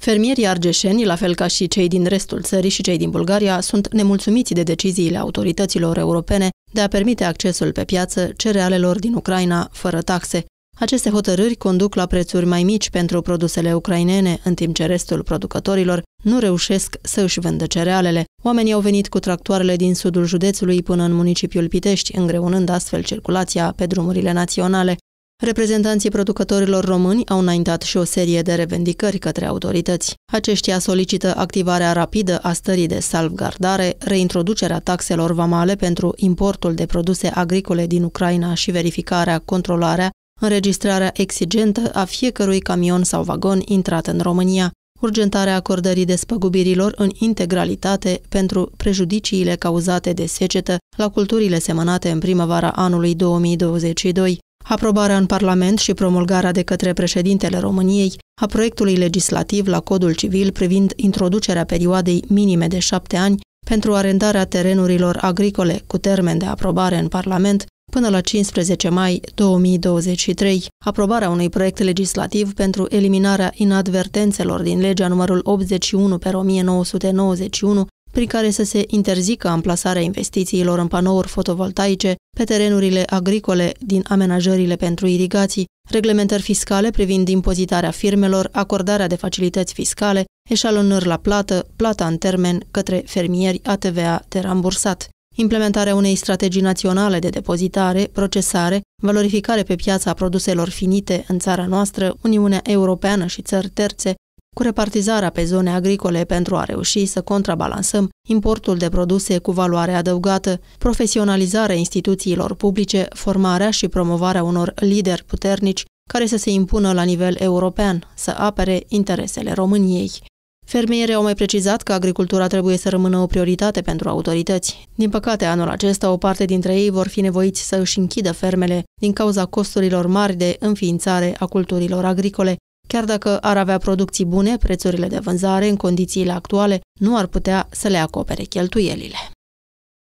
Fermierii argeșeni, la fel ca și cei din restul țării și cei din Bulgaria, sunt nemulțumiți de deciziile autorităților europene de a permite accesul pe piață cerealelor din Ucraina fără taxe. Aceste hotărâri conduc la prețuri mai mici pentru produsele ucrainene, în timp ce restul producătorilor nu reușesc să își vândă cerealele. Oamenii au venit cu tractoarele din sudul județului până în municipiul Pitești, îngreunând astfel circulația pe drumurile naționale. Reprezentanții producătorilor români au înaintat și o serie de revendicări către autorități. Aceștia solicită activarea rapidă a stării de salvgardare, reintroducerea taxelor vamale pentru importul de produse agricole din Ucraina și verificarea, controlarea, înregistrarea exigentă a fiecărui camion sau vagon intrat în România, urgentarea acordării despăgubirilor în integralitate pentru prejudiciile cauzate de secetă la culturile semănate în primăvara anului 2022, Aprobarea în Parlament și promulgarea de către președintele României a proiectului legislativ la Codul Civil privind introducerea perioadei minime de șapte ani pentru arendarea terenurilor agricole cu termen de aprobare în Parlament până la 15 mai 2023, aprobarea unui proiect legislativ pentru eliminarea inadvertențelor din legea numărul 81 pe 1991, prin care să se interzică amplasarea investițiilor în panouri fotovoltaice pe terenurile agricole din amenajările pentru irigații, reglementări fiscale privind impozitarea firmelor, acordarea de facilități fiscale, eșalonări la plată, plata în termen către fermieri ATVA de rambursat, implementarea unei strategii naționale de depozitare, procesare, valorificare pe piața produselor finite în țara noastră, Uniunea Europeană și țări terțe, cu repartizarea pe zone agricole pentru a reuși să contrabalansăm importul de produse cu valoare adăugată, profesionalizarea instituțiilor publice, formarea și promovarea unor lideri puternici care să se impună la nivel european, să apere interesele României. Fermierii au mai precizat că agricultura trebuie să rămână o prioritate pentru autorități. Din păcate, anul acesta, o parte dintre ei vor fi nevoiți să își închidă fermele din cauza costurilor mari de înființare a culturilor agricole, Chiar dacă ar avea producții bune, prețurile de vânzare în condițiile actuale nu ar putea să le acopere cheltuielile.